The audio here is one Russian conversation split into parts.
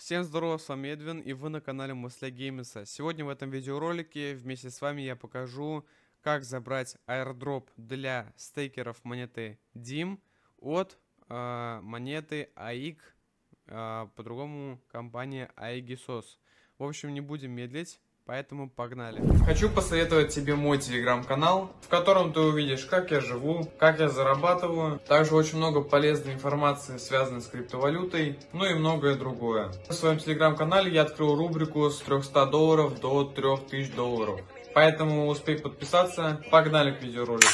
Всем здорова, с вами Эдвин и вы на канале Мысля Геймиса. Сегодня в этом видеоролике вместе с вами я покажу, как забрать аирдроп для стейкеров монеты DIM от э, монеты AIG, э, а, по-другому компания AIGSOS. В общем, не будем медлить, Поэтому погнали. Хочу посоветовать тебе мой телеграм-канал, в котором ты увидишь, как я живу, как я зарабатываю. Также очень много полезной информации, связанной с криптовалютой, ну и многое другое. В своем телеграм-канале я открыл рубрику с 300 долларов до 3000 долларов. Поэтому успей подписаться. Погнали к видеоролику.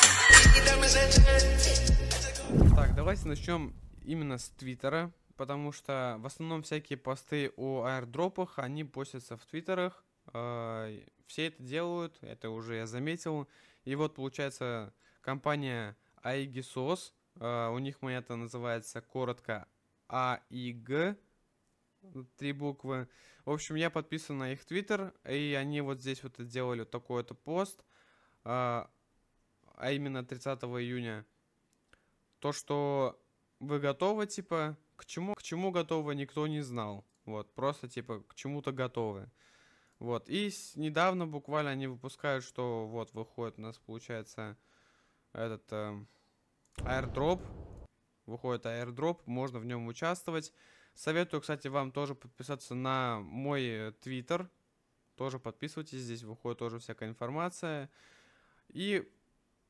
Так, давайте начнем именно с Твиттера, потому что в основном всякие посты о аирдропах, они постятся в Твиттерах. А, все это делают, это уже я заметил. И вот получается компания Aigisos, а, у них монета называется коротко AIG, три буквы. В общем, я подписан на их твиттер, и они вот здесь вот делали такой-то пост, а, а именно 30 июня. То, что вы готовы, типа, к чему, к чему готовы, никто не знал. Вот, просто, типа, к чему-то готовы. Вот, и с, недавно буквально они выпускают, что вот выходит у нас, получается, этот э, airdrop. Выходит airdrop, можно в нем участвовать. Советую, кстати, вам тоже подписаться на мой э, твиттер. Тоже подписывайтесь, здесь выходит тоже всякая информация. И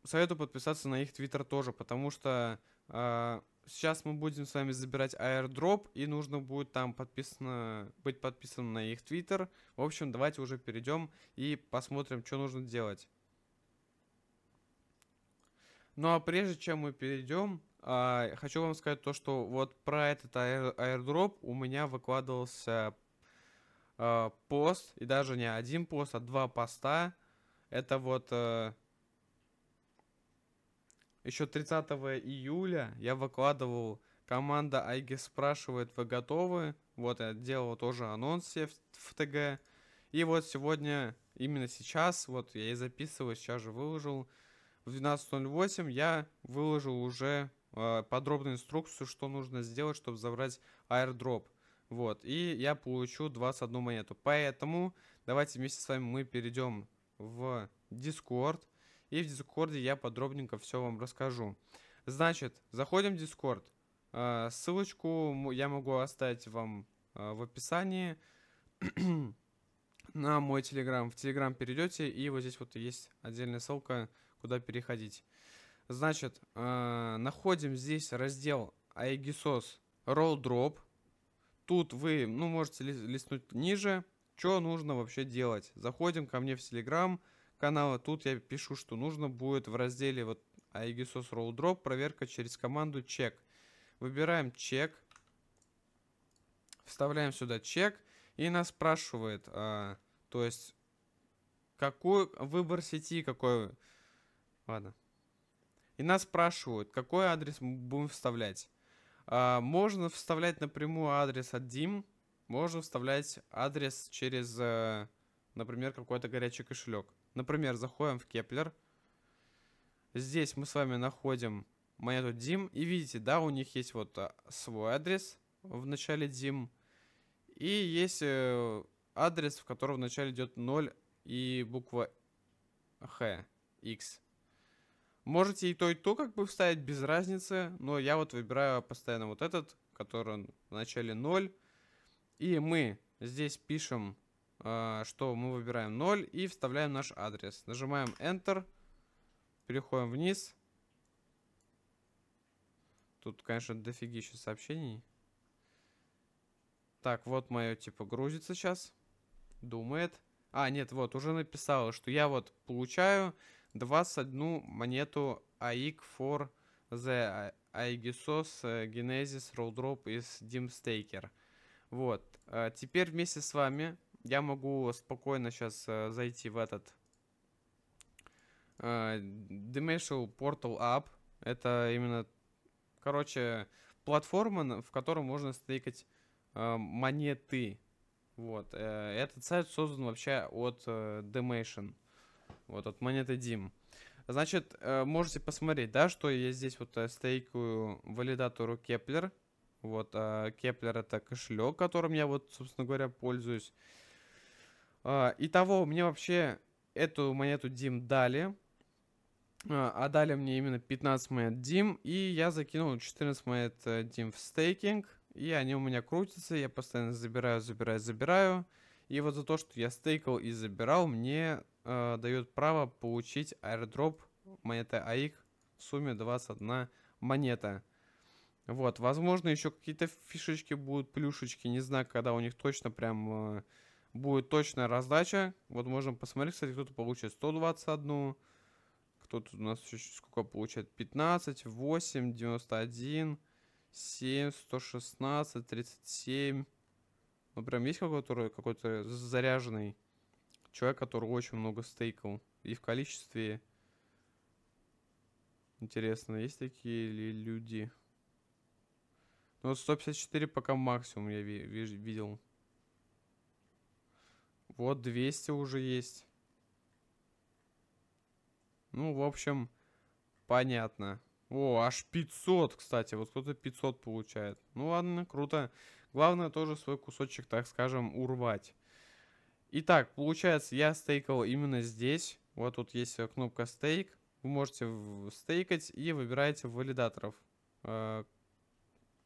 советую подписаться на их твиттер тоже, потому что... Э, сейчас мы будем с вами забирать airdrop, и нужно будет там подписано, быть подписан на их твиттер. В общем, давайте уже перейдем и посмотрим, что нужно делать. Ну а прежде чем мы перейдем, э, хочу вам сказать то, что вот про этот airdrop у меня выкладывался э, пост, и даже не один пост, а два поста. Это вот э, еще 30 июля я выкладывал команда Айги спрашивает, вы готовы? Вот я делал тоже анонс в, в ТГ. И вот сегодня, именно сейчас, вот я и записываю, сейчас же выложил. В 12.08 я выложил уже э, подробную инструкцию, что нужно сделать, чтобы забрать airdrop. Вот, и я получу 21 монету. Поэтому давайте вместе с вами мы перейдем в Discord и в Дискорде я подробненько все вам расскажу. Значит, заходим в Дискорд. Э, ссылочку я могу оставить вам э, в описании на мой Телеграм. В Телеграм перейдете, и вот здесь вот есть отдельная ссылка, куда переходить. Значит, э, находим здесь раздел Aegisos Roll Drop. Тут вы, ну, можете листнуть ниже, что нужно вообще делать. Заходим ко мне в Телеграм. Telegram канала. Тут я пишу, что нужно будет в разделе вот Aegisos Rolldrop проверка через команду check. Выбираем чек. Вставляем сюда чек. И нас спрашивает, а, то есть, какой выбор сети, какой... Ладно. И нас спрашивают, какой адрес мы будем вставлять. А, можно вставлять напрямую адрес от DIM. Можно вставлять адрес через... Э, Например, какой-то горячий кошелек. Например, заходим в Кеплер. Здесь мы с вами находим монету DIM. И видите, да, у них есть вот а, свой адрес в начале DIM. И есть э, адрес, в котором в начале идет 0 и буква Х, X. Можете и то, и то как бы вставить без разницы, но я вот выбираю постоянно вот этот, который в начале 0. И мы здесь пишем а, что мы выбираем 0 и вставляем наш адрес. Нажимаем Enter, переходим вниз. Тут, конечно, дофигища сообщений. Так, вот мое типа грузится сейчас. Думает. А, нет, вот, уже написала, что я вот получаю 21 монету AIC for the Aegisos э, Genesis roll drop из Dimstaker. Вот. А теперь вместе с вами я могу спокойно сейчас э, зайти в этот э, Dimensional Portal App. Это именно, короче, платформа, в которой можно стейкать э, монеты. Вот. Э, этот сайт создан вообще от э, Demation. Вот, от монеты Dim. Значит, э, можете посмотреть, да, что я здесь вот э, стейкаю валидатору Kepler. Вот, э, Kepler это кошелек, которым я вот, собственно говоря, пользуюсь. А, итого, мне вообще эту монету Дим дали. А, а дали мне именно 15 монет Дим. И я закинул 14 монет э, Дим в стейкинг. И они у меня крутятся. Я постоянно забираю, забираю, забираю. И вот за то, что я стейкал и забирал, мне э, дают право получить аирдроп монеты АИК в сумме 21 монета. Вот, возможно, еще какие-то фишечки будут, плюшечки. Не знаю, когда у них точно прям... Э, будет точная раздача. Вот можем посмотреть, кстати, кто-то получит 121, кто-то у нас еще сколько получает? 15, 8, 91, 7, 116, 37. Ну, прям есть какой-то какой-то заряженный человек, который очень много стейкал. И в количестве... Интересно, есть такие ли люди? Ну, 154 пока максимум я ви видел. Вот 200 уже есть. Ну, в общем, понятно. О, аж 500, кстати. Вот кто-то 500 получает. Ну ладно, круто. Главное тоже свой кусочек, так скажем, урвать. Итак, получается, я стейкал именно здесь. Вот тут есть э, кнопка стейк. Вы можете стейкать и выбираете валидаторов. Э,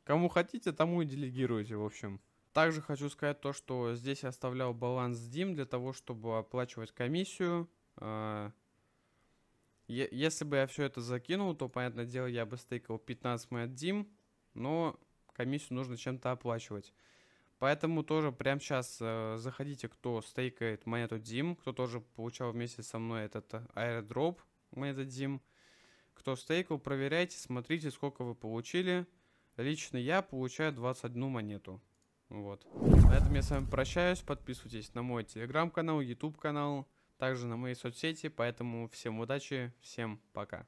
кому хотите, тому и делегируйте, в общем. Также хочу сказать то, что здесь я оставлял баланс Steam для того, чтобы оплачивать комиссию. А, если бы я все это закинул, то, понятное дело, я бы стейкал 15 монет Дим, но комиссию нужно чем-то оплачивать. Поэтому тоже прямо сейчас э, заходите, кто стейкает монету Дим, кто тоже получал вместе со мной этот аэродроп монета Дим. Кто стейкал, проверяйте, смотрите, сколько вы получили. Лично я получаю 21 монету. Вот. На этом я с вами прощаюсь. Подписывайтесь на мой телеграм-канал, YouTube канал также на мои соцсети. Поэтому всем удачи, всем пока.